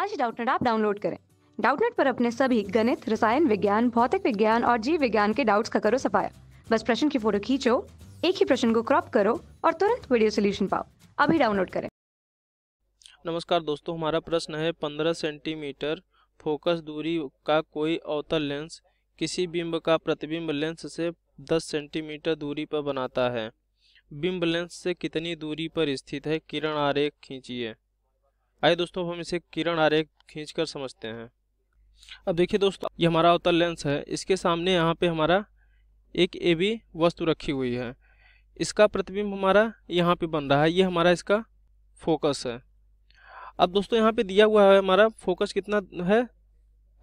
आज डाउटनेट आप डाउनलोड करें डाउटनेट पर अपने सभी गणित रसायन विज्ञान भौतिक विज्ञान और जीव विज्ञान के डाउट्स का करो सफाया बस प्रश्न की फोटो खींचो एक ही प्रश्न को क्रॉप करो और तुरंत वीडियो सोल्यूशन पाओ अभी डाउनलोड करें नमस्कार दोस्तों हमारा प्रश्न है पंद्रह सेंटीमीटर फोकस दूरी का कोई अवतल लेंस किसी बिंब का प्रतिबिंब लेंस से दस सेंटीमीटर दूरी पर बनाता है बिंब लेंस से कितनी दूरी पर स्थित है किरण आरेख खींचिए आइए दोस्तों हम इसे किरण आरेख कर समझते हैं अब देखिए दोस्तों ये हमारा अवतल लेंस है इसके सामने यहाँ पे हमारा एक ए बी वस्तु रखी हुई है इसका प्रतिबिंब हमारा यहाँ पे बन रहा है ये हमारा इसका फोकस है अब दोस्तों यहाँ पे दिया हुआ है हमारा फोकस कितना है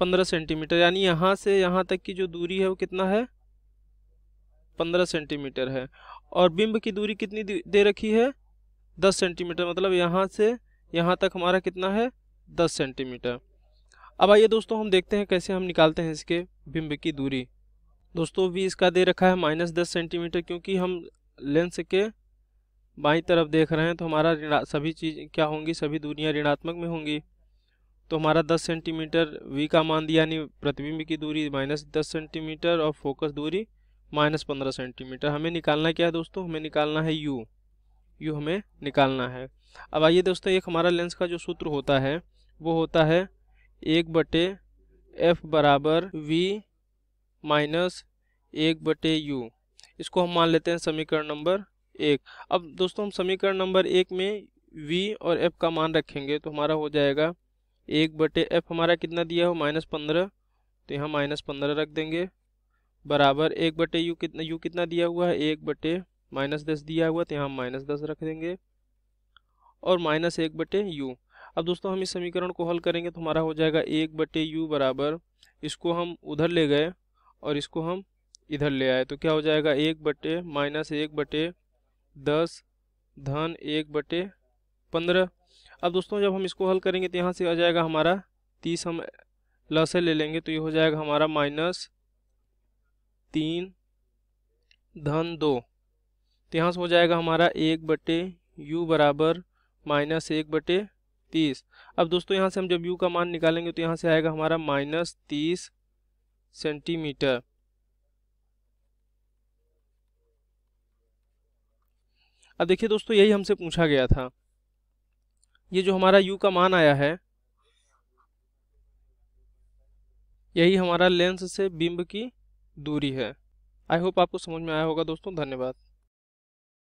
पंद्रह सेंटीमीटर यानी यहाँ से यहाँ तक की जो दूरी है वो कितना है पंद्रह सेंटीमीटर है और बिंब की दूरी कितनी दे रखी है दस सेंटीमीटर मतलब यहाँ से यहाँ तक हमारा कितना है दस सेंटीमीटर अब आइए दोस्तों हम देखते हैं कैसे हम निकालते हैं इसके बिंब की दूरी दोस्तों भी इसका दे रखा है माइनस दस सेंटीमीटर क्योंकि हम लेंस के बाई तरफ देख रहे हैं तो हमारा सभी चीज़ क्या होंगी सभी दूरियाँ ऋणात्मक में होंगी तो हमारा 10 सेंटीमीटर वी का मान दिया यानी प्रतिबिंब की दूरी माइनस दस सेंटीमीटर और फोकस दूरी माइनस पंद्रह सेंटीमीटर हमें निकालना क्या है दोस्तों हमें निकालना है यू यू हमें निकालना है अब आइए दोस्तों एक हमारा लेंस का जो सूत्र होता है वो होता है एक बटे एफ बराबर वी माइनस एक बटे यू इसको हम मान लेते हैं समीकरण नंबर एक अब दोस्तों हम समीकरण नंबर एक में वी और एफ का मान रखेंगे तो हमारा हो जाएगा एक बटे एफ हमारा कितना दिया हो माइनस पंद्रह तो यहाँ माइनस पंद्रह रख देंगे बराबर एक बटे यू कितना यू कितना दिया हुआ है एक बटे माइनस दस दिया हुआ तो यहाँ माइनस दस रख देंगे और माइनस एक बटे यू अब दोस्तों हम इस समीकरण को हल करेंगे तो हमारा हो जाएगा एक बटे यू बराबर इसको हम उधर ले गए और इसको हम इधर ले आए तो क्या हो जाएगा एक बटे माइनस एक बटे दस धन एक बटे पंद्रह अब दोस्तों जब हम इसको हल करेंगे तो यहाँ से आ जाएगा हमारा तीस हम लसे ले लेंगे तो ये हो जाएगा हमारा माइनस तीन धन दो तो यहाँ से हो जाएगा हमारा एक बटे यू बराबर माइनस एक बटे तीस अब दोस्तों यहाँ से हम जब यू का मान निकालेंगे तो यहाँ से आएगा हमारा माइनस तीस सेंटीमीटर अब देखिए दोस्तों यही हमसे पूछा गया था ये जो हमारा यू का मान आया है यही हमारा लेंस से बिंब की दूरी है आई होप आपको समझ में आया होगा दोस्तों धन्यवाद